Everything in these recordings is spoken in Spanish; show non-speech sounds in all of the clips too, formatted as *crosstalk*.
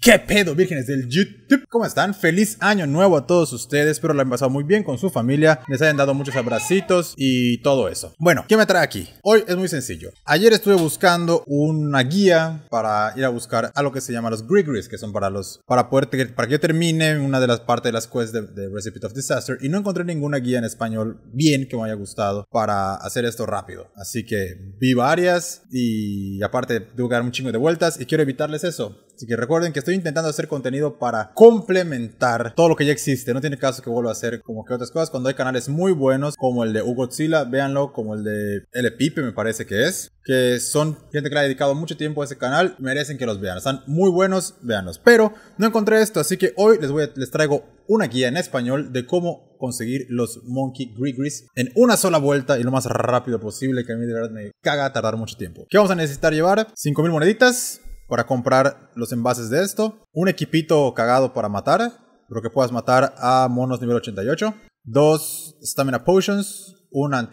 ¿Qué pedo, vírgenes del YouTube? ¿Cómo están? Feliz año nuevo a todos ustedes. Espero lo hayan pasado muy bien con su familia. Les hayan dado muchos abracitos y todo eso. Bueno, ¿qué me trae aquí? Hoy es muy sencillo. Ayer estuve buscando una guía para ir a buscar a lo que se llama los Grigris, que son para los. para poder. para que yo termine una de las partes de las quests de, de Recipe of Disaster. Y no encontré ninguna guía en español bien que me haya gustado para hacer esto rápido. Así que vi varias y aparte tuve que dar un chingo de vueltas y quiero evitarles eso. Así que recuerden que estoy intentando hacer contenido para complementar todo lo que ya existe. No tiene caso que vuelva a hacer como que otras cosas. Cuando hay canales muy buenos, como el de HugoZilla véanlo, como el de El Pipe, me parece que es. Que son gente que le ha dedicado mucho tiempo a ese canal. Merecen que los vean. Están muy buenos, véanlos. Pero no encontré esto, así que hoy les, voy les traigo una guía en español de cómo conseguir los Monkey Grigris en una sola vuelta y lo más rápido posible, que a mí de verdad me caga tardar mucho tiempo. ¿Qué vamos a necesitar llevar? 5.000 moneditas, para comprar los envases de esto. Un equipito cagado para matar, lo que puedas matar a monos nivel 88. Dos Stamina Potions, una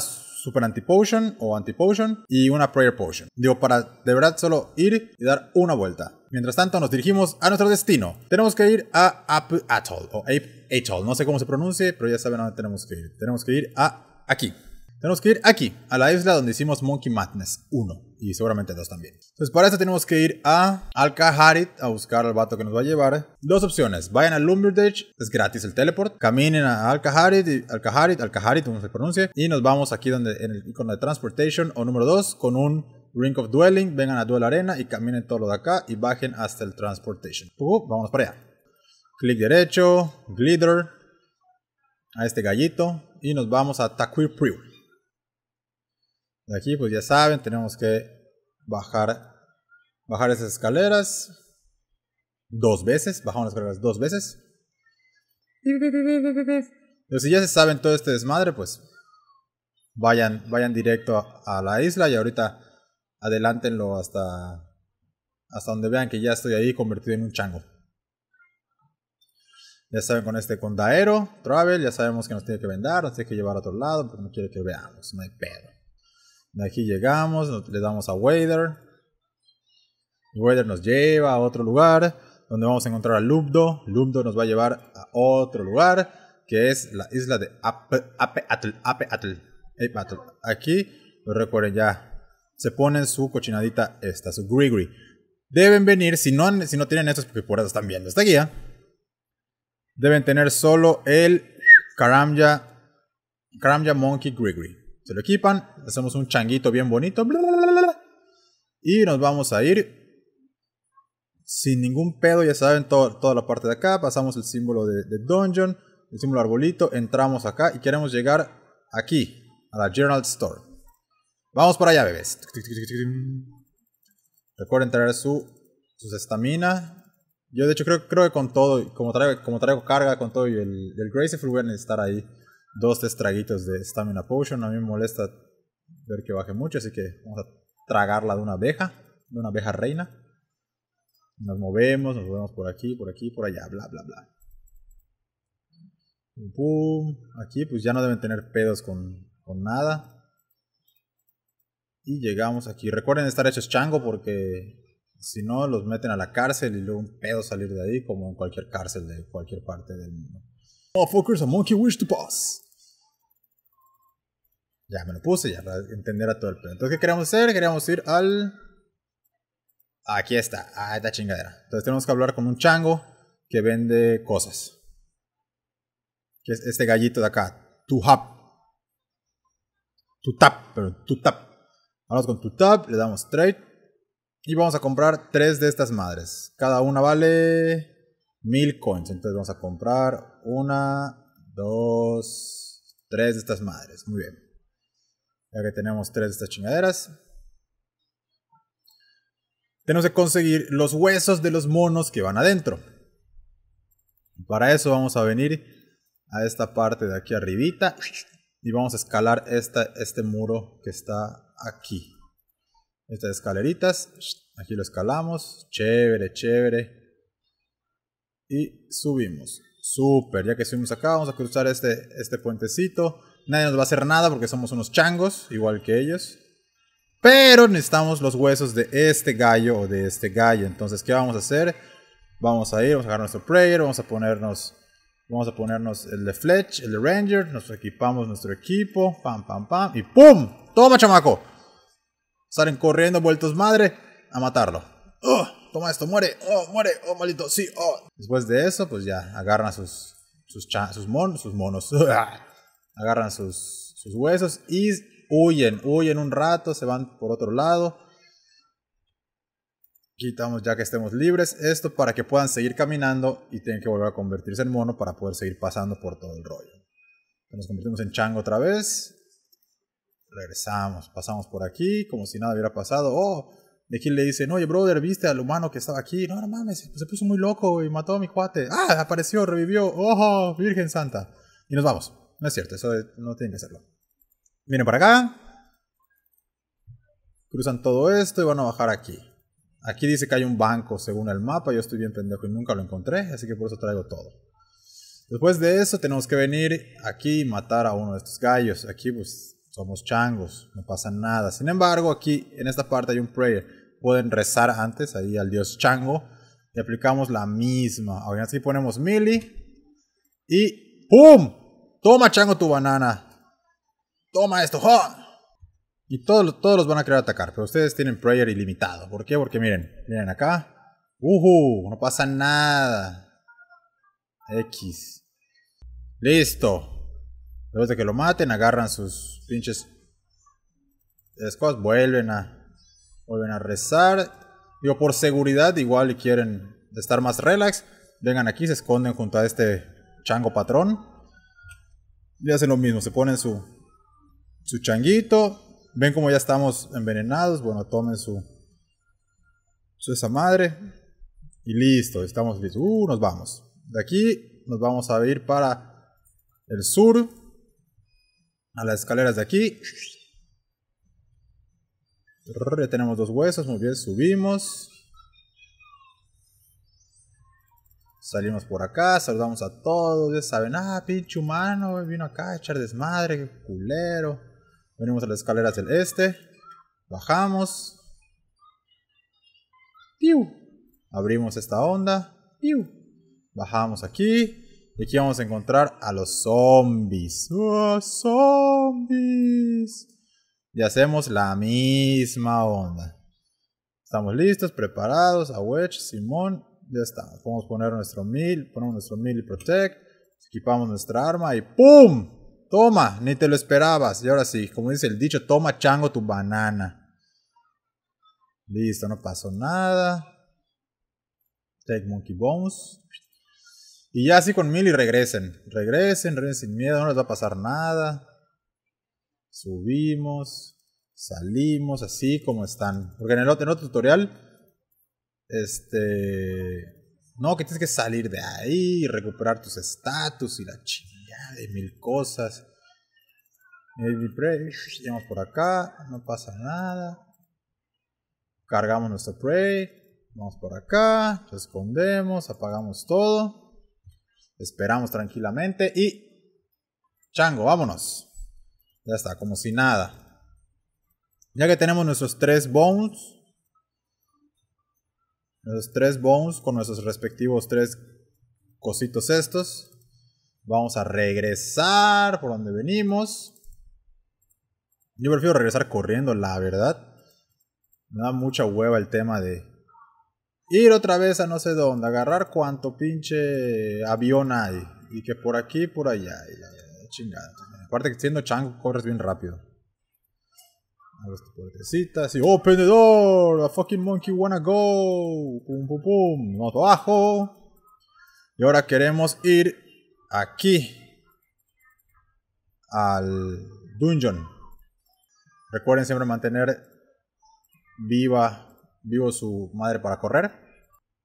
Super Anti Potion o Anti Potion y una Prayer Potion. Digo, para de verdad solo ir y dar una vuelta. Mientras tanto, nos dirigimos a nuestro destino. Tenemos que ir a Ape Atoll o Ape Atoll. No sé cómo se pronuncie, pero ya saben a dónde tenemos que ir. Tenemos que ir a aquí. Tenemos que ir aquí, a la isla donde hicimos Monkey Madness 1 y seguramente 2 también. Entonces para eso tenemos que ir a Alcaharit, a buscar al vato que nos va a llevar. Dos opciones, vayan a Lumberdage, es gratis el teleport, caminen a Alcaharit, Alcaharit, Alcaharit, como se pronuncia y nos vamos aquí donde en el icono de Transportation o número 2 con un Ring of Dwelling, vengan a Duel Arena y caminen todo lo de acá y bajen hasta el Transportation. vamos para allá. Clic derecho, Glitter, a este gallito y nos vamos a Taquir Prior aquí, pues ya saben, tenemos que bajar, bajar esas escaleras dos veces, bajamos las escaleras dos veces. Pero si ya se saben todo este desmadre, pues vayan, vayan directo a, la isla y ahorita adelántenlo hasta, hasta donde vean que ya estoy ahí convertido en un chango. Ya saben, con este condaero, Travel, ya sabemos que nos tiene que vendar, nos tiene que llevar a otro lado, porque no quiere que veamos, no hay pedo aquí llegamos, le damos a Wader. Wader nos lleva a otro lugar donde vamos a encontrar a Lubdo. Lubdo nos va a llevar a otro lugar que es la isla de Ape, Ape, Aquí, recuerden ya, se ponen su cochinadita esta, su grigri. Deben venir, si no, si no tienen estos, porque por eso están viendo esta guía, deben tener solo el Karamja, Karamja Monkey Grigri. Se lo equipan, hacemos un changuito bien bonito. y nos vamos a ir sin ningún pedo, ya saben, toda la parte de acá. Pasamos el símbolo de, de dungeon, el símbolo arbolito, entramos acá y queremos llegar aquí, a la Journal Store. Vamos para allá, bebés. Recuerden traer su, sus estamina. Yo de hecho creo, creo que con todo, como traigo, como traigo carga con todo y el, el Graceful voy a necesitar ahí dos, tres de Stamina Potion. A mí me molesta ver que baje mucho, así que vamos a tragarla de una abeja, de una abeja reina. Nos movemos, nos movemos por aquí, por aquí, por allá, bla, bla, bla. Pum, Aquí pues ya no deben tener pedos con, con nada. Y llegamos aquí. Recuerden estar hechos chango porque si no, los meten a la cárcel y luego un pedo salir de ahí, como en cualquier cárcel de cualquier parte del mundo. Motherfuckers, a monkey wish to pass. Ya me lo puse, ya para entender a todo el pedo. Entonces, ¿qué queríamos hacer? Queríamos ir al... Aquí está, a esta chingadera. Entonces tenemos que hablar con un chango que vende cosas. Que es este gallito de acá, Tu Tu tap pero tu tap Vamos con tu tap le damos trade. Y vamos a comprar tres de estas madres. Cada una vale mil coins. Entonces vamos a comprar una, dos, tres de estas madres. Muy bien. Ya que tenemos tres de estas chingaderas. Tenemos que conseguir los huesos de los monos que van adentro. Para eso vamos a venir a esta parte de aquí arribita. Y vamos a escalar esta, este muro que está aquí. Estas escaleritas. Aquí lo escalamos. Chévere, chévere. Y subimos. Súper. Ya que subimos acá, vamos a cruzar este, este puentecito. Nadie nos va a hacer nada porque somos unos changos, igual que ellos. Pero necesitamos los huesos de este gallo o de este gallo. Entonces, ¿qué vamos a hacer? Vamos a ir, vamos a agarrar nuestro player, vamos a ponernos... Vamos a ponernos el de Fletch, el de Ranger, nos equipamos nuestro equipo, pam, pam, pam, y ¡pum! ¡Toma, chamaco! Salen corriendo, vueltos madre, a matarlo. ¡Oh! Toma esto, muere, oh, muere, oh, malito, sí, oh. Después de eso, pues ya, agarran sus, sus, sus, monos, sus *laughs* monos, ah agarran sus, huesos y huyen, huyen un rato, se van por otro lado. Quitamos ya que estemos libres esto para que puedan seguir caminando y tienen que volver a convertirse en mono para poder seguir pasando por todo el rollo. Nos convertimos en chango otra vez. Regresamos, pasamos por aquí como si nada hubiera pasado. Oh, de aquí le dice oye, brother, ¿viste al humano que estaba aquí? No, no mames, pues, se puso muy loco y mató a mi cuate. Ah, apareció, revivió. oh, Virgen Santa. Y nos vamos no es cierto, eso no tiene que serlo. Vienen para acá. Cruzan todo esto y van a bajar aquí. Aquí dice que hay un banco según el mapa. Yo estoy bien pendejo y nunca lo encontré, así que por eso traigo todo. Después de eso tenemos que venir aquí y matar a uno de estos gallos. Aquí pues somos changos, no pasa nada. Sin embargo, aquí en esta parte hay un prayer. Pueden rezar antes ahí al dios chango. Y aplicamos la misma. Ahora sí ponemos mili. Y ¡pum! Toma, chango, tu banana. Toma esto. Y todos, todos los van a querer atacar, pero ustedes tienen prayer ilimitado. ¿Por qué? Porque miren, miren acá. Uhu, no pasa nada. X. Listo. Después de que lo maten, agarran sus pinches cosas, vuelven a, vuelven a rezar. Digo, por seguridad, igual y quieren estar más relax, vengan aquí, se esconden junto a este chango patrón y hacen lo mismo, se ponen su, su changuito, ven como ya estamos envenenados, bueno, tomen su, su esa madre y listo, estamos listos. Uh, nos vamos. De aquí nos vamos a ir para el sur, a las escaleras de aquí. Ya tenemos dos huesos, muy bien, subimos. Salimos por acá, saludamos a todos, ya saben, ah, pinche humano, vino acá a echar desmadre, qué culero. Venimos a las escaleras del este, bajamos. Piu. Abrimos esta onda, piu. Bajamos aquí. Y aquí vamos a encontrar a los zombies. ¡Oh, zombies! Y hacemos la misma onda. Estamos listos, preparados. A Simón ya está. Podemos poner nuestro mil, ponemos nuestro mil y protect, equipamos nuestra arma y ¡pum! Toma, ni te lo esperabas. Y ahora sí, como dice el dicho, toma chango tu banana. Listo, no pasó nada. Take Monkey Bones. Y ya así con mil y regresen. Regresen, regresen sin miedo, no les va a pasar nada. Subimos, salimos así como están. Porque en el otro tutorial este. No, que tienes que salir de ahí y recuperar tus estatus y la chingada de mil cosas. Maybe Prey, Vamos por acá, no pasa nada. Cargamos nuestro Prey, vamos por acá, escondemos, apagamos todo. Esperamos tranquilamente y. Chango, vámonos. Ya está, como si nada. Ya que tenemos nuestros tres bones, Nuestros tres bones con nuestros respectivos tres cositos estos. Vamos a regresar por donde venimos. Yo prefiero regresar corriendo, la verdad. Me da mucha hueva el tema de ir otra vez a no sé dónde, agarrar cuánto pinche avión hay. Y que por aquí, por allá. Y Aparte que siendo chango corres bien rápido a las este puertecita, y open oh, the door, the fucking monkey wanna go, pum pum pum, Vamos abajo. Y ahora queremos ir aquí, al dungeon. Recuerden siempre mantener viva, vivo su madre para correr.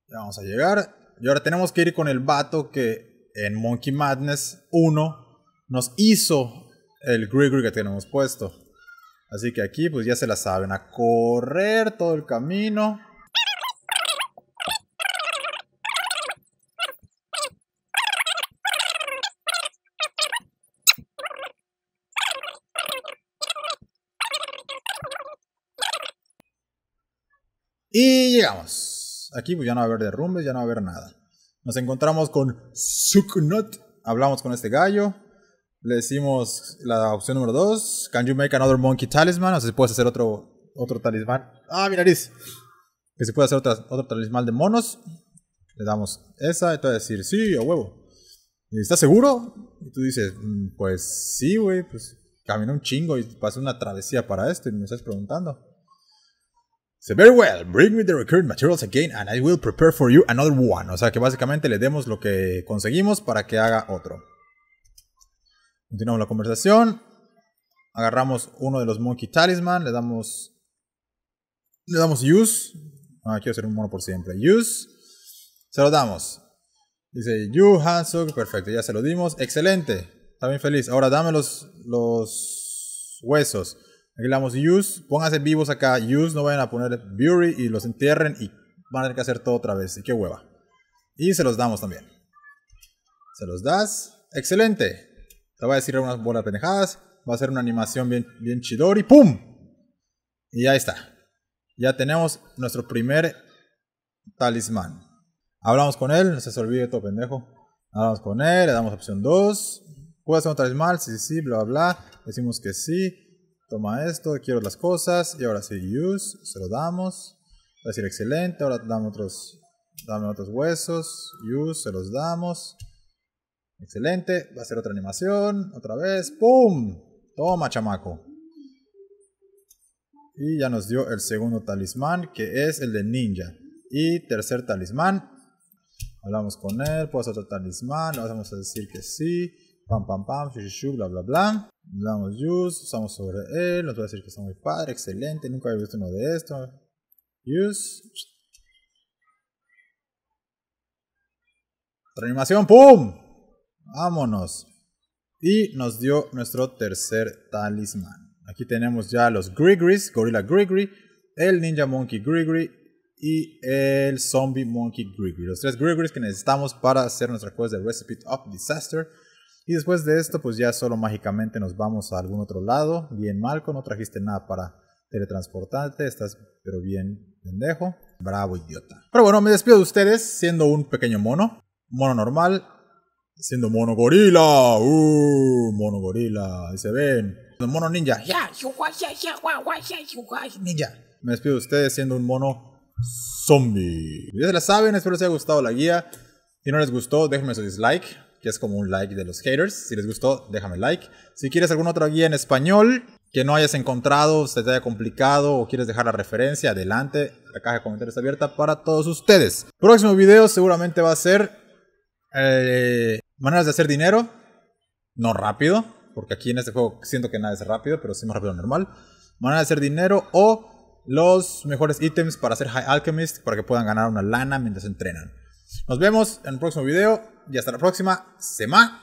Ya vamos a llegar. Y ahora tenemos que ir con el vato que en Monkey Madness 1 nos hizo el Grigri que tenemos puesto. Así que aquí pues ya se la saben, a correr todo el camino. Y llegamos. Aquí pues ya no va a haber derrumbes, ya no va a haber nada. Nos encontramos con Suknut. Hablamos con este gallo. Le decimos la opción número 2. Can you make another monkey talisman? O sea, si puedes hacer otro, otro talismán. Ah, mi nariz. Que se puede hacer otra, otro talismán de monos. Le damos esa y te va a decir, sí, a huevo. estás seguro? Y tú dices, mm, pues sí, güey. Pues caminé un chingo y pasé una travesía para esto y me estás preguntando. very well, bring me the recurrent materials again and I will prepare for you another one. O sea que básicamente le demos lo que conseguimos para que haga otro. Continuamos la conversación. Agarramos uno de los Monkey Talisman. Le damos. Le damos use. Ah, quiero ser un mono por siempre. Use. Se lo damos. Dice you, Hansuk. Perfecto, ya se lo dimos. Excelente. Está bien feliz. Ahora dame los, los huesos. Aquí le damos use. Pónganse vivos acá. Use. No vayan a poner Bury y los entierren y van a tener que hacer todo otra vez. Y qué hueva. Y se los damos también. Se los das. Excelente. Te voy a decir unas bolas pendejadas. Va a ser una animación bien, bien y ¡Pum! Y ya está. Ya tenemos nuestro primer talismán. Hablamos con él. No se olvide todo pendejo. Hablamos con él. Le damos opción 2. ¿Puedo hacer un talismán? Sí, sí, bla, bla. Decimos que sí. Toma esto. Quiero las cosas. Y ahora sí, use. Se lo damos. Va a decir excelente. Ahora damos otros, dame otros huesos. Use. Se los damos. Excelente. Va a hacer otra animación. Otra vez. ¡Pum! Toma, chamaco. Y ya nos dio el segundo talismán, que es el de ninja. Y tercer talismán. Hablamos con él. Puedo hacer otro talismán. Le vamos a decir que sí. Pam, pam, pam. fichu, bla, bla, bla. Le damos use. Usamos sobre él. Nos va a decir que está muy padre. Excelente. Nunca había visto uno de estos. Use. Otra animación. ¡Pum! Vámonos. Y nos dio nuestro tercer talismán. Aquí tenemos ya los Grigris, Gorilla Grigri, el Ninja Monkey Grigri y el Zombie Monkey Grigri. Los tres Grigris que necesitamos para hacer nuestra juez de Recipe of Disaster. Y después de esto, pues ya solo mágicamente nos vamos a algún otro lado. Bien, Malco, no trajiste nada para teletransportarte. Estás, pero bien, pendejo. Bravo, idiota. Pero bueno, me despido de ustedes siendo un pequeño mono. Mono normal, siendo mono gorila, uh, mono gorila. Ahí se ven. Mono ninja. Ninja. Me despido de ustedes siendo un mono zombie. Ya la saben, espero les haya gustado la guía. Si no les gustó, déjenme su dislike, que es como un like de los haters. Si les gustó, déjame like. Si quieres alguna otra guía en español que no hayas encontrado, se te haya complicado o quieres dejar la referencia, adelante. La caja de comentarios está abierta para todos ustedes. Próximo video seguramente va a ser eh, Maneras de hacer dinero, no rápido, porque aquí en este juego siento que nada es rápido, pero sí más rápido normal. Maneras de hacer dinero o los mejores ítems para hacer High Alchemist para que puedan ganar una lana mientras entrenan. Nos vemos en el próximo video y hasta la próxima semana.